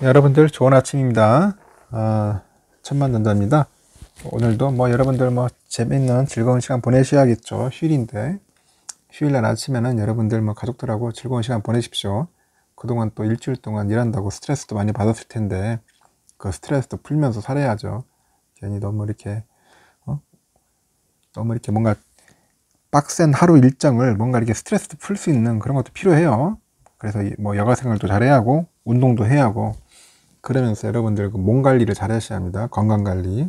네, 여러분들 좋은 아침입니다. 아, 천만전자입니다. 오늘도 뭐 여러분들 뭐 재밌는 즐거운 시간 보내셔야겠죠. 휴일인데 휴일날 아침에는 여러분들 뭐 가족들하고 즐거운 시간 보내십시오. 그동안 또 일주일 동안 일한다고 스트레스도 많이 받았을 텐데 그 스트레스도 풀면서 살아야죠. 괜히 너무 이렇게 어? 너무 이렇게 뭔가 빡센 하루 일정을 뭔가 이렇게 스트레스도 풀 수 있는 그런 것도 필요해요. 그래서 뭐 여가 생활도 잘해야 하고 운동도 해야 하고 그러면서 여러분들 그 몸 관리를 잘 하셔야 합니다. 건강 관리.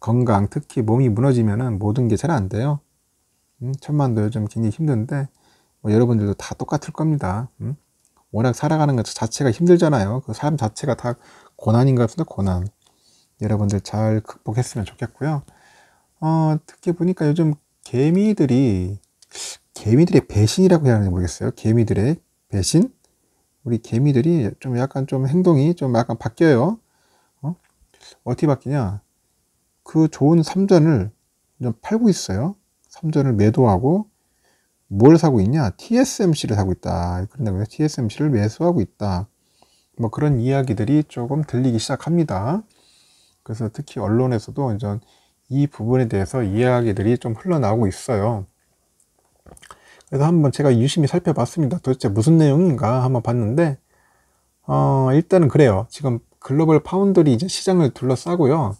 건강, 특히 몸이 무너지면은 모든 게 잘 안 돼요. 음, 천만도 요즘 굉장히 힘든데, 뭐 여러분들도 다 똑같을 겁니다. 음? 워낙 살아가는 것 자체가 힘들잖아요. 그 사람 자체가 다 고난인가 보다, 고난. 여러분들 잘 극복했으면 좋겠고요. 어, 특히 보니까 요즘 개미들이, 개미들의 배신이라고 해야 하는지 모르겠어요. 개미들의 배신? 우리 개미들이 좀 약간 좀 행동이 좀 약간 바뀌어요. 어? 어떻게 바뀌냐? 그 좋은 삼전을 좀 팔고 있어요. 삼전을 매도하고 뭘 사고 있냐? TSMC를 사고 있다. 그런다고요. TSMC를 매수하고 있다. 뭐 그런 이야기들이 조금 들리기 시작합니다. 그래서 특히 언론에서도 이제 이 부분에 대해서 이야기들이 좀 흘러나오고 있어요. 그래서 한번 제가 유심히 살펴봤습니다. 도대체 무슨 내용인가 한번 봤는데 어, 일단은 그래요. 지금 글로벌 파운드리 이제 시장을 둘러싸고요.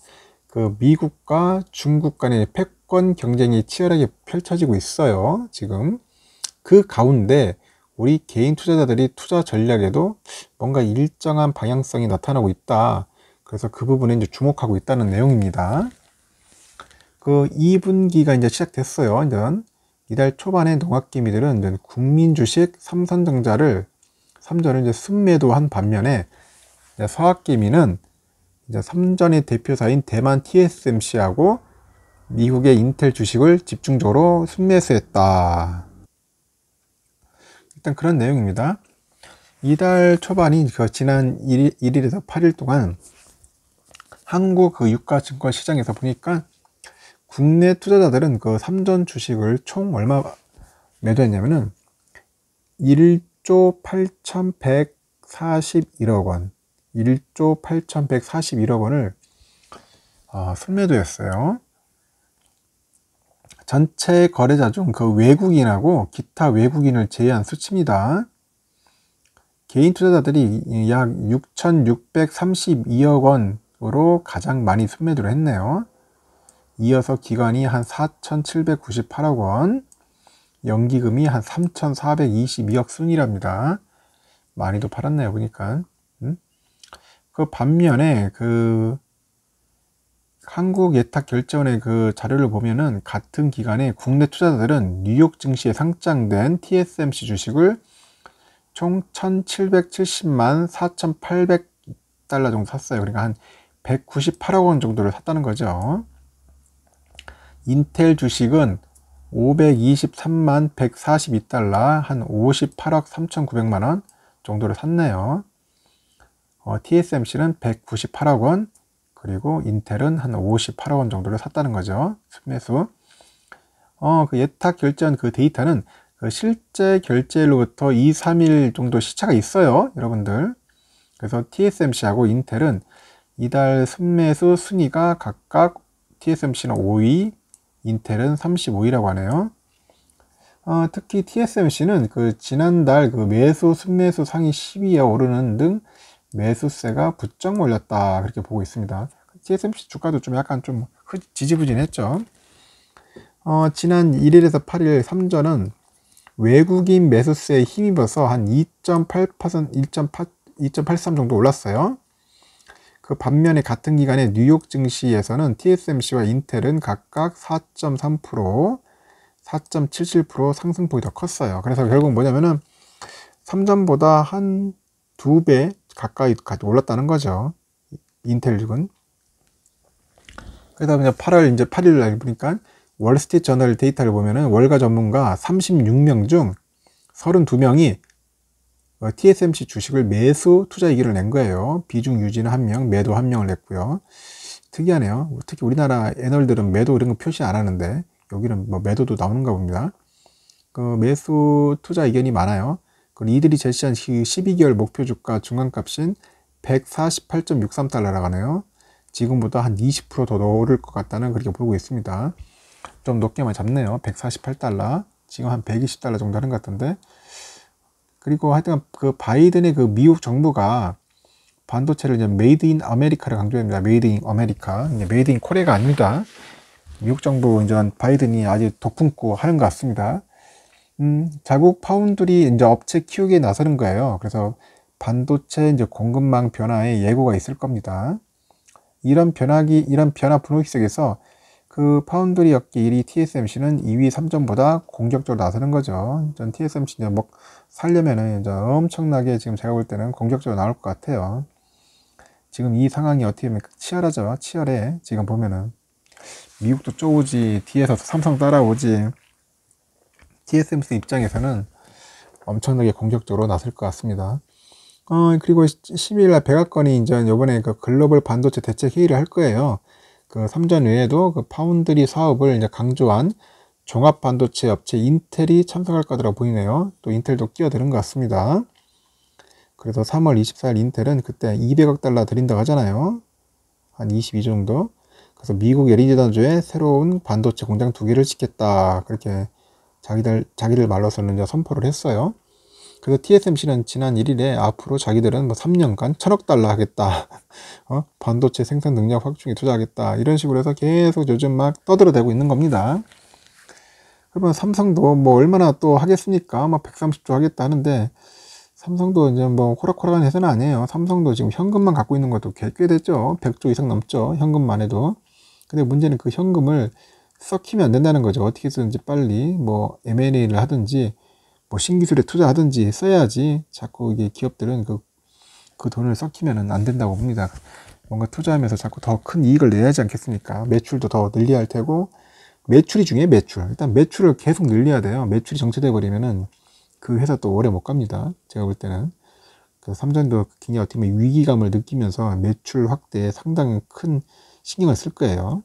그 미국과 중국 간의 패권 경쟁이 치열하게 펼쳐지고 있어요. 지금 그 가운데 우리 개인 투자자들이 투자 전략에도 뭔가 일정한 방향성이 나타나고 있다. 그래서 그 부분에 이제 주목하고 있다는 내용입니다. 그 2분기가 이제 시작됐어요. 완전 이달 초반에 농학기미들은 이제 국민 주식 삼선정자를 삼전을 이제 순매도한 반면에 이제 서학기미는 이제 삼전의 대표사인 대만 TSMC하고 미국의 인텔 주식을 집중적으로 순매수했다. 일단 그런 내용입니다. 이달 초반인 그 지난 1일, 에서 8일 동안 한국 그 유가증권 시장에서 보니까 국내 투자자들은 그 삼전 주식을 총 얼마 매도했냐면은 1조 8,141억 원, 1조 8,141억 원을 어, 순매도였어요. 전체 거래자 중 그 외국인하고 기타 외국인을 제외한 수치입니다. 개인 투자자들이 약 6,632억 원으로 가장 많이 순매도를 했네요. 이어서 기간이 한 4,798억 원, 연기금이 한 3,422억 순이랍니다. 많이도 팔았네요, 보니까. 음? 그 반면에 그 한국 예탁 결제원의 그 자료를 보면은 같은 기간에 국내 투자자들은 뉴욕 증시에 상장된 TSMC 주식을 총 1,770만 4,800달러 정도 샀어요. 그러니까 한 198억 원 정도를 샀다는 거죠. 인텔 주식은 523만 142달러 한 58억 3,900만 원 정도를 샀네요. 어, TSMC는 198억 원 그리고 인텔은 한 58억 원 정도를 샀다는 거죠. 순매수. 어, 그 예탁 결제한 그 데이터는 그 실제 결제일로부터 2, 3일 정도 시차가 있어요. 여러분들. 그래서 TSMC하고 인텔은 이달 순매수 순위가 각각 TSMC는 5위, 인텔은 3 5위라고 하네요. 어, 특히 TSMC는 그 지난달 그 매수 순매수 상위 10위에 오르는 등 매수세가 부쩍 몰렸다 그렇게 보고 있습니다. TSMC 주가도 좀 약간 좀 지지부진했죠. 어, 지난 1일에서 8일 3전은 외국인 매수세에 힘입어서 한 2.8% 1.8 2.83 정도 올랐어요. 그 반면에 같은 기간에 뉴욕 증시에서는 TSMC와 인텔은 각각 4.3%, 4.77% 상승폭이 더 컸어요. 그래서 결국 뭐냐면은 3전보다 한 두 배 가까이 올랐다는 거죠. 인텔은. 그다음에 8월 이제 8일 날 보니까 월스트리트 저널 데이터를 보면은 월가 전문가 36명 중 32명이 어, TSMC 주식을 매수 투자 이기를 낸 거예요. 비중 유지는 한 명, 매도 한 명을 냈고요. 특이하네요. 특히 우리나라 애널들은 매도 이런 거 표시 안 하는데 여기는 뭐 매도도 나오는가 봅니다. 그 매수 투자 의견이 많아요. 그리고 이들이 제시한 12개월 목표 주가 중간값인 148.63달러라고 하네요. 지금보다 한 20%더 오를 것 같다는 그렇게 보고 있습니다. 좀 높게만 잡네요. 148달러. 지금 한 120달러 정도 하는 것 같은데 그리고 하여튼 그 바이든의 그 미국 정부가 반도체를 이제 메이드 인 아메리카를 강조합니다. 메이드 인 아메리카. 이제 메이드 인 코리아가 아닙니다. 미국 정부 이제 바이든이 아주 덕품고 하는 것 같습니다. 음, 자국 파운드리 이제 업체 키우기에 나서는 거예요. 그래서 반도체 이제 공급망 변화에 예고가 있을 겁니다. 이런 변화기, 이런 변화 분홍색에서 그 파운드리 업계 1위 TSMC는 2위 3점보다 공격적으로 나서는 거죠. 전 TSMC 이제 뭐 살려면은 이제 엄청나게 지금 제가 볼 때는 공격적으로 나올 것 같아요. 지금 이 상황이 어떻게 보면 치열하죠. 치열해. 지금 보면은 미국도 쪼오지 뒤에서 삼성 따라오지 TSMC 입장에서는 엄청나게 공격적으로 나설 것 같습니다. 어, 그리고 12일 날 백악관이 이제 이번에 그 글로벌 반도체 대책 회의를 할 거예요. 그 삼전 외에도 그 파운드리 사업을 이제 강조한 종합 반도체 업체 인텔이 참석할 거더라 보이네요. 또 인텔도 끼어드는 것 같습니다. 그래서 3월 24일 인텔은 그때 200억 달러 드린다고 하잖아요. 한22 정도. 그래서 미국 에리조나주에 새로운 반도체 공장 두 개를 짓겠다. 그렇게 자기들 자기들 말로서는 이제 선포를 했어요. 그래서 TSMC는 지난 1일에 앞으로 자기들은 뭐 3년간 천억 달러 하겠다. 어? 반도체 생산 능력 확충에 투자하겠다. 이런 식으로 해서 계속 요즘 막 떠들어대고 있는 겁니다. 그러면 삼성도 뭐 얼마나 또 하겠습니까? 막 뭐 130조 하겠다 하는데 삼성도 이제 뭐코락코락한 회사는 아니에요. 삼성도 지금 현금만 갖고 있는 것도 꽤, 됐죠. 100조 이상 넘죠. 현금만 해도. 근데 문제는 그 현금을 썩히면 안 된다는 거죠. 어떻게 해든지 빨리 뭐 M&A를 하든지 뭐 신기술에 투자하든지 써야지 자꾸 이게 기업들은 그, 그 돈을 썩히면은 안 된다고 봅니다. 뭔가 투자하면서 자꾸 더 큰 이익을 내야 하지 않겠습니까? 매출도 더 늘려야 할 테고, 매출이 중에 매출. 일단 매출을 계속 늘려야 돼요. 매출이 정체돼 버리면은 그 회사 또 오래 못 갑니다. 제가 볼 때는. 그래서 삼전도 굉장히 어떻게 보면 위기감을 느끼면서 매출 확대에 상당히 큰 신경을 쓸 거예요.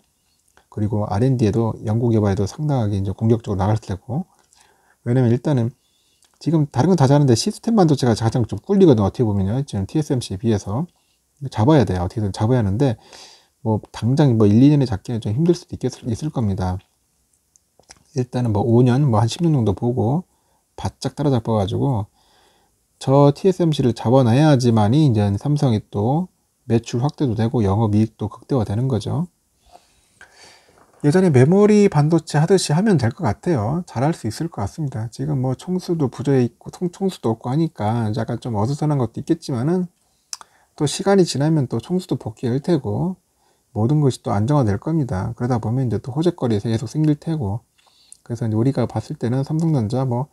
그리고 R&D에도 연구 개발에도 상당하게 이제 공격적으로 나갈 테고. 왜냐면 일단은 지금 다른 건 다 잘하는데 시스템 반도체가 가장 좀 꿀리거든 어떻게 보면요 지금 TSMC에 비해서 잡아야 돼요 어떻게든 잡아야 하는데 뭐 당장 뭐 1, 2년에 잡기는 좀 힘들 수도 있겠, 있을 겁니다 일단은 뭐 5년 뭐한 10년 정도 보고 바짝 따라잡아 가지고 저 TSMC를 잡아놔야지만이 이제 삼성이 또 매출 확대도 되고 영업 이익도 극대화되는 거죠 예전에 메모리 반도체 하듯이 하면 될 것 같아요. 잘할 수 있을 것 같습니다. 지금 뭐 총수도 부재해 있고 총수도 총 없고 하니까 약간 좀 어수선한 것도 있겠지만은 또 시간이 지나면 또 총수도 복귀할 테고 모든 것이 또 안정화될 겁니다. 그러다 보면 이제 또 호재거리에서 계속 생길 테고 그래서 우리가 봤을 때는 삼성전자 뭐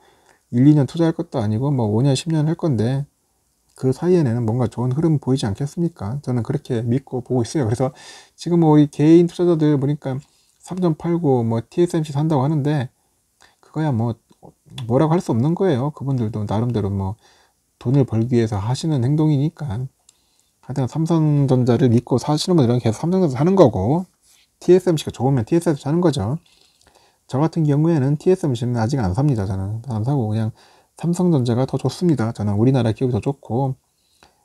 1, 2년 투자할 것도 아니고 뭐 5년, 10년 할 건데 그 사이에는 뭔가 좋은 흐름 보이지 않겠습니까? 저는 그렇게 믿고 보고 있어요. 그래서 지금 뭐 우리 개인 투자자들 보니까 3.89, 뭐 TSMC 산다고 하는데 그거야 뭐 뭐라고 할 수 없는 거예요. 그분들도 나름대로 뭐 돈을 벌기 위해서 하시는 행동이니까. 하여튼 삼성전자를 믿고 사시는 분들은 계속 삼성전자 사는 거고 TSMC가 좋으면 TSMC 사는 거죠. 저 같은 경우에는 TSMC는 아직 안 삽니다. 저는 안 사고 그냥 삼성전자가 더 좋습니다. 저는 우리나라 기업이 더 좋고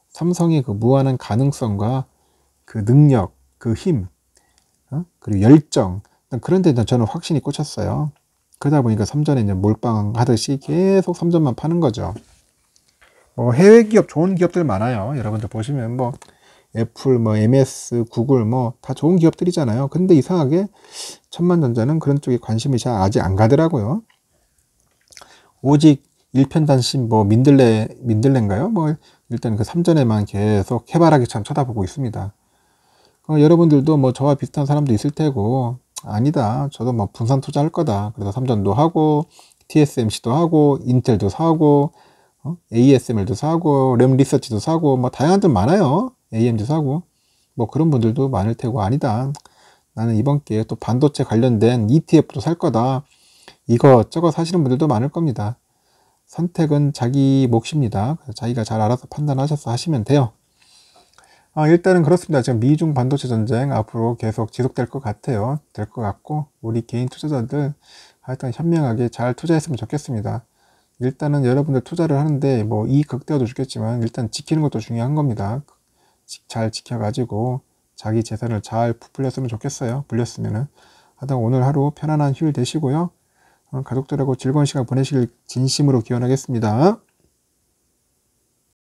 삼성의 그 무한한 가능성과 그 능력, 그 힘, 어? 그리고 열정 그런데 일단 저는 확신이 꽂혔어요. 그러다 보니까 3전에 이제 몰빵하듯이 계속 3전만 파는 거죠. 뭐 해외 기업 좋은 기업들 많아요. 여러분들 보시면 뭐 애플, 뭐 MS, 구글 뭐 다 좋은 기업들이잖아요. 근데 이상하게 천만전자는 그런 쪽에 관심이 잘 아직 안 가더라고요. 오직 일편단심 뭐 민들레 민들레인가요? 뭐 일단 그 3전에만 계속 해바라기처럼 쳐다보고 있습니다. 어, 여러분들도 뭐 저와 비슷한 사람도 있을 테고 아니다. 저도 막 분산 투자할 거다. 그래서 삼전도 하고 TSMC도 하고 인텔도 사고 어? ASML도 사고 램 리서치도 사고 뭐 다양한 들 많아요. AM도 사고 뭐 그런 분들도 많을 테고 아니다. 나는 이번 기회에 또 반도체 관련된 ETF도 살 거다. 이것저것 사시는 분들도 많을 겁니다. 선택은 자기 몫입니다. 자기가 잘 알아서 판단하셔서 하시면 돼요. 아, 일단은 그렇습니다. 지금 미중 반도체 전쟁 앞으로 계속 지속될 것 같아요. 될 것 같고 우리 개인 투자자들 하여튼 현명하게 잘 투자했으면 좋겠습니다. 일단은 여러분들 투자를 하는데 뭐 이익 극대화도 좋겠지만 일단 지키는 것도 중요한 겁니다. 잘 지켜가지고 자기 재산을 잘 부풀렸으면 좋겠어요. 불렸으면은. 하여튼 오늘 하루 편안한 휴일 되시고요. 어, 가족들하고 즐거운 시간 보내시길 진심으로 기원하겠습니다.